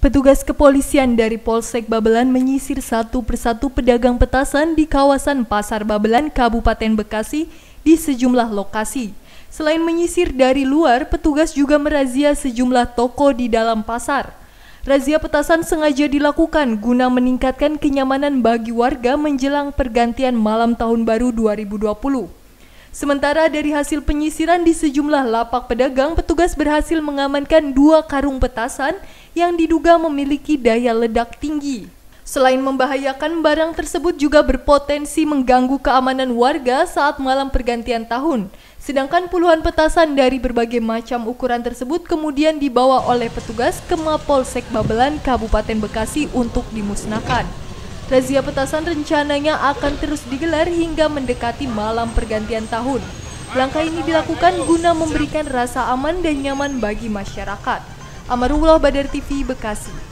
Petugas kepolisian dari Polsek Babelan menyisir satu persatu pedagang petasan di kawasan Pasar Babelan, Kabupaten Bekasi di sejumlah lokasi. Selain menyisir dari luar, petugas juga merazia sejumlah toko di dalam pasar. Razia petasan sengaja dilakukan guna meningkatkan kenyamanan bagi warga menjelang pergantian malam tahun baru 2020. Sementara dari hasil penyisiran di sejumlah lapak pedagang, petugas berhasil mengamankan dua karung petasan yang diduga memiliki daya ledak tinggi. Selain membahayakan, barang tersebut juga berpotensi mengganggu keamanan warga saat malam pergantian tahun. Sedangkan puluhan petasan dari berbagai macam ukuran tersebut kemudian dibawa oleh petugas ke Mapolsek Babelan, Kabupaten Bekasi untuk dimusnahkan. Razia petasan rencananya akan terus digelar hingga mendekati malam pergantian tahun. Langkah ini dilakukan guna memberikan rasa aman dan nyaman bagi masyarakat. Amarullah Badar TV, Bekasi.